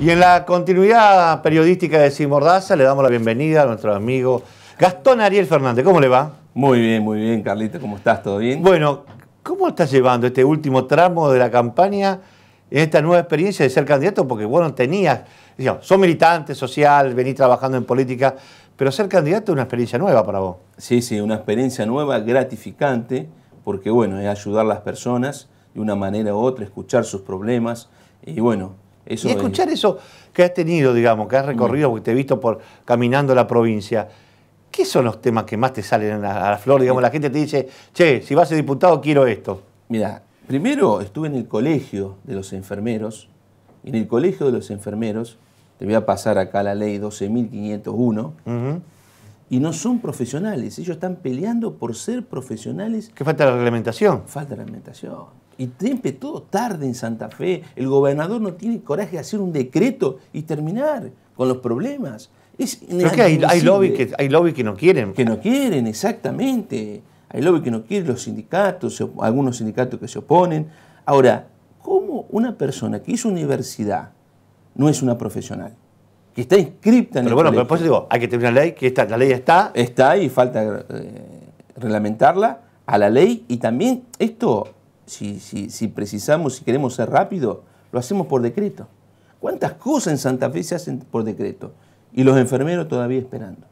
Y en la continuidad periodística de Simordaza le damos la bienvenida a nuestro amigo Gastón Ariel Fernández. ¿Cómo le va? Muy bien, muy bien, Carlito. ¿Cómo estás? ¿Todo bien? Bueno, ¿cómo estás llevando este último tramo de la campaña en esta nueva experiencia de ser candidato? Porque, bueno, tenías, digamos, sos militante social, venís trabajando en política, pero ser candidato es una experiencia nueva para vos. Sí, sí, una experiencia nueva, gratificante, porque, bueno, es ayudar a las personas de una manera u otra, escuchar sus problemas y, bueno, y escuchar eso que has tenido, digamos, que has recorrido, mm. que te he visto por, caminando la provincia. ¿Qué son los temas que más te salen a la, flor? Digamos, la gente te dice, che, si vas a ser diputado quiero esto. Mira, primero estuve en el colegio de los enfermeros. y En el colegio de los enfermeros, te voy a pasar acá la ley 12.501. Uh y no son profesionales. Ellos están peleando por ser profesionales. ¿Qué falta la reglamentación? Falta la reglamentación. Y siempre todo tarde en Santa Fe. El gobernador no tiene coraje de hacer un decreto y terminar con los problemas. Es que hay, hay, que no quieren. Que no quieren, exactamente. Hay lobby que no quieren, los sindicatos, algunos sindicatos que se oponen. Ahora, ¿cómo una persona que es universidad no es una profesional? está inscripta en el bueno, Pero bueno, digo, hay que tener una ley, que la ley está. Está y falta eh, reglamentarla a la ley y también esto, si, si, precisamos, si queremos ser rápido, lo hacemos por decreto. ¿Cuántas cosas en Santa Fe se hacen por decreto? Y los enfermeros todavía esperando.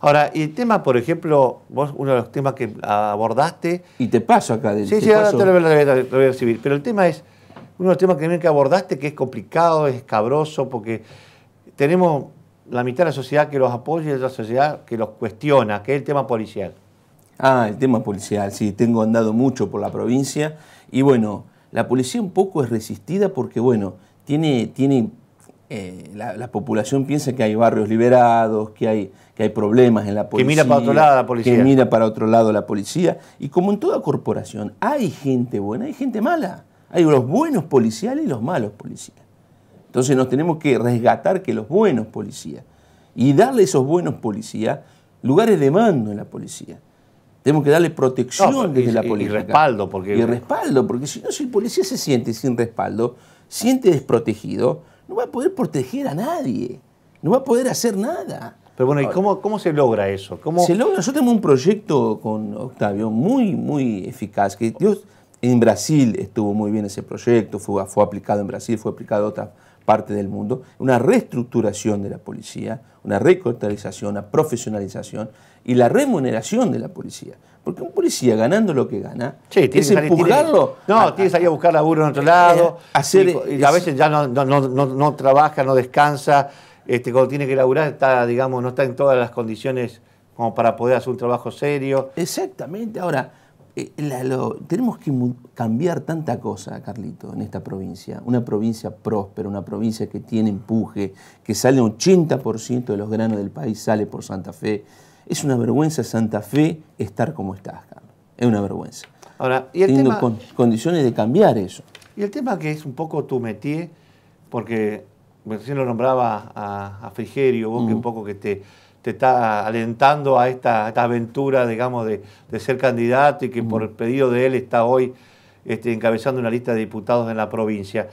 Ahora, y el tema, por ejemplo, vos uno de los temas que abordaste... Y te paso acá. De, sí, sí, ahora te lo voy, a, recibir. Pero el tema es, uno de los temas que abordaste que es complicado, es escabroso, porque tenemos la mitad de la sociedad que los apoya y la otra sociedad que los cuestiona, que es el tema policial. Ah, el tema policial, sí, tengo andado mucho por la provincia y bueno, la policía un poco es resistida porque bueno, tiene, tiene eh, la, población piensa que hay barrios liberados, que hay, que hay problemas en la policía. Que la policía. Que mira para otro lado la policía. Y como en toda corporación, hay gente buena, hay gente mala. Hay los buenos policiales y los malos policiales. Entonces nos tenemos que resgatar que los buenos policías y darle a esos buenos policías lugares de mando en la policía. Tenemos que darle protección desde la policía. Y respaldo, porque. Y respaldo, porque si no, si el policía se siente sin respaldo, siente desprotegido, no va a poder proteger a nadie. No va a poder hacer nada. Pero bueno, ¿y cómo, cómo se logra eso? Se logra. Yo tengo un proyecto con Octavio muy, muy eficaz. Que Dios, en Brasil estuvo muy bien ese proyecto, fue, fue aplicado en Brasil, fue aplicado a otras parte del mundo, una reestructuración de la policía, una recortalización, una profesionalización y la remuneración de la policía. Porque un policía ganando lo que gana, tienes que no, tienes que salir a buscar laburo en otro lado. Hacer, a veces ya no, trabaja, no descansa. Este, cuando tiene que laburar, está, digamos, no está en todas las condiciones como para poder hacer un trabajo serio. Exactamente. Ahora, eh, tenemos que cambiar tanta cosa, Carlito, en esta provincia. Una provincia próspera, una provincia que tiene empuje, que sale 80% de los granos del país, sale por Santa Fe. Es una vergüenza Santa Fe estar como estás, Carlos. Es una vergüenza. Ahora, condiciones de cambiar eso. Y el tema que es un poco tu métier, porque recién lo nombraba a, Frigerio, vos que mm. un poco que te se está alentando a esta, aventura, digamos, de, ser candidato y que por pedido de él está hoy este, encabezando una lista de diputados en la provincia.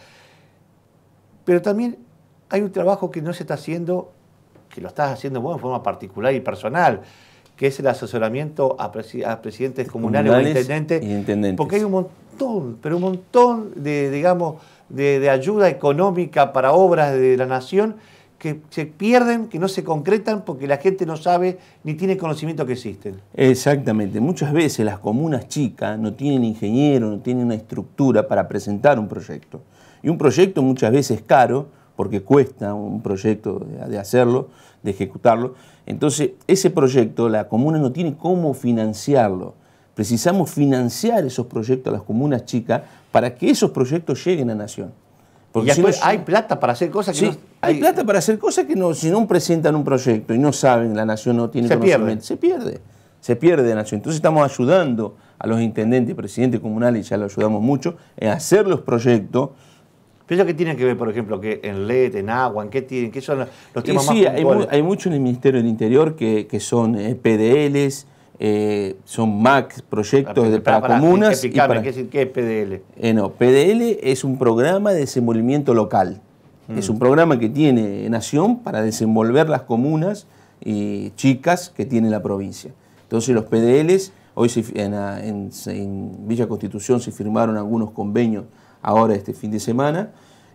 Pero también hay un trabajo que no se está haciendo, que lo estás haciendo vos en forma particular y personal, que es el asesoramiento a, presidentes comunales, intendentes, Porque hay un montón, pero un montón de, digamos, de ayuda económica para obras de la nación que se pierden, que no se concretan porque la gente no sabe ni tiene conocimiento que existen. Exactamente. Muchas veces las comunas chicas no tienen ingeniero, no tienen una estructura para presentar un proyecto. Y un proyecto muchas veces es caro porque cuesta un proyecto de hacerlo, de ejecutarlo. Entonces, ese proyecto la comuna no tiene cómo financiarlo. Precisamos financiar esos proyectos a las comunas chicas para que esos proyectos lleguen a Nación. Porque y hay plata para hacer cosas que no, hay, plata para hacer cosas que no, si no presentan un proyecto y no saben, la nación no tiene se conocimiento, se pierde. Se pierde la nación. Entonces estamos ayudando a los intendentes, y presidentes comunales, y ya lo ayudamos mucho, en hacer los proyectos. ¿Pero eso qué tiene que ver, por ejemplo, que en LED, en agua, en qué tienen, qué son los temas más Hay, hay mucho en el Ministerio del Interior que, que son eh, PDLs, eh, son MAC, proyectos para, comunas. ¿qué, es, PDL? Eh, no, PDL es un programa de desenvolvimiento local. Mm. Es un programa que tiene Nación para desenvolver las comunas y chicas que tiene la provincia. Entonces los PDLs, hoy ah, en, Villa Constitución se firmaron algunos convenios ahora este fin de semana.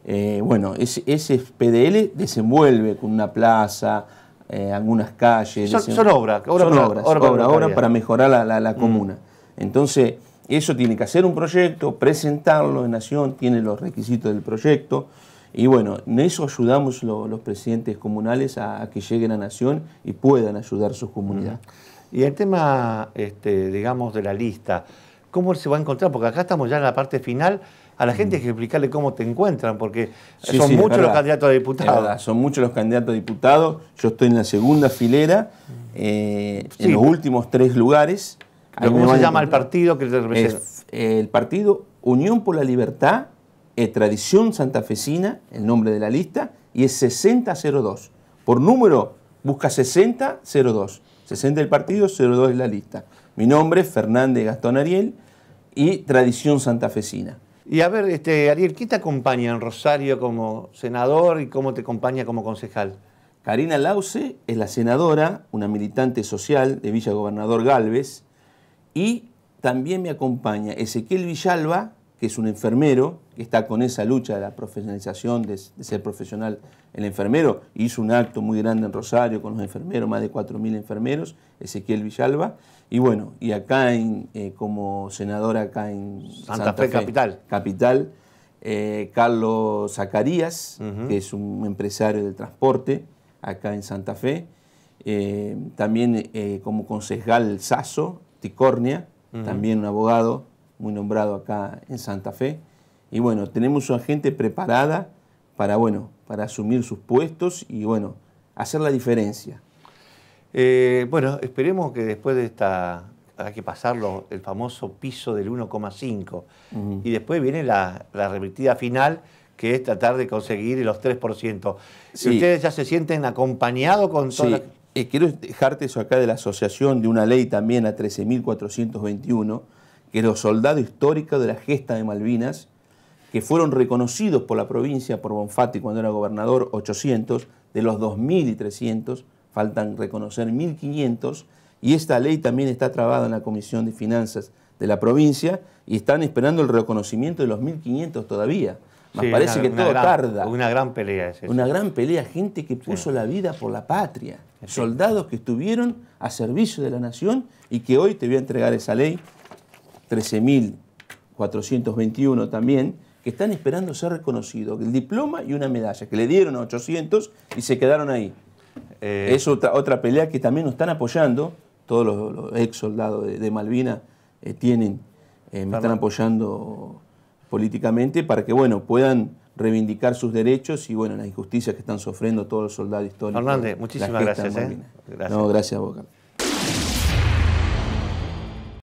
Eh, bueno, ese PDL desenvuelve con una plaza, eh, algunas calles. Son, obras, obra son para, obras, para, mejorar la, la, mm. comuna. Entonces, eso tiene que hacer un proyecto, presentarlo en Nación, tiene los requisitos del proyecto. Y bueno, en eso ayudamos los presidentes comunales a, que lleguen a Nación y puedan ayudar sus comunidades. Mm. Y el tema, este, digamos, de la lista, ¿cómo se va a encontrar? Porque acá estamos ya en la parte final a la gente hay mm. que explicarle cómo te encuentran, porque son muchos los candidatos a diputados. Son muchos los candidatos a diputados. Yo estoy en la segunda filera, eh, en los últimos tres lugares. ¿Cómo se llama el partido que te representa? Eh, el partido Unión por la Libertad, eh, Tradición Santafesina, el nombre de la lista, y es 6002. Por número, busca 6002. 60 el partido, 02 es la lista. Mi nombre es Fernández Gastón Ariel y Tradición Santafesina. Y a ver, este, Ariel, ¿qué te acompaña en Rosario como senador y cómo te acompaña como concejal? Karina Lauce es la senadora, una militante social de Villa Gobernador Galvez, y también me acompaña Ezequiel Villalba, que es un enfermero, que está con esa lucha de la profesionalización, de, ser profesional el enfermero, hizo un acto muy grande en Rosario con los enfermeros, más de 4.000 enfermeros, Ezequiel Villalba, y bueno, y acá en, eh, como senador acá en Santa, Fe, Capital, eh, Carlos Zacarías, que es un empresario del transporte acá en Santa Fe, eh, también como concejal Sasso, Ticornia, también un abogado muy nombrado acá en Santa Fe. Y bueno, tenemos una gente preparada para, bueno, para asumir sus puestos y bueno, hacer la diferencia. Eh, bueno, esperemos que después de esta, hay que pasarlo, el famoso piso del 1,5. Y después viene la, la revertida final, que es tratar de conseguir los 3%. si ¿Ustedes ya se sienten acompañados con todo? Sí. Eh, quiero dejarte eso acá de la asociación de una ley también a 13.421 que los soldados históricos de la gesta de Malvinas, que fueron reconocidos por la provincia, por Bonfatti cuando era gobernador, 800, de los 2.300, faltan reconocer 1.500, y esta ley también está trabada en la Comisión de Finanzas de la provincia y están esperando el reconocimiento de los 1.500 todavía. Me parece que todo tarda. Una gran pelea es Una gran pelea, gente que puso la vida por la patria, soldados que estuvieron a servicio de la nación y que hoy te voy a entregar esa ley 13.421 también, que están esperando ser reconocidos, el diploma y una medalla, que le dieron a 800 y se quedaron ahí. Eh. Es otra, pelea que también nos están apoyando, todos los, ex soldados de, Malvina eh, tienen, eh, me están apoyando políticamente para que bueno puedan reivindicar sus derechos y bueno las injusticias que están sufriendo todos los soldados históricos. Fernández, muchísimas gracias, gracias. No, gracias a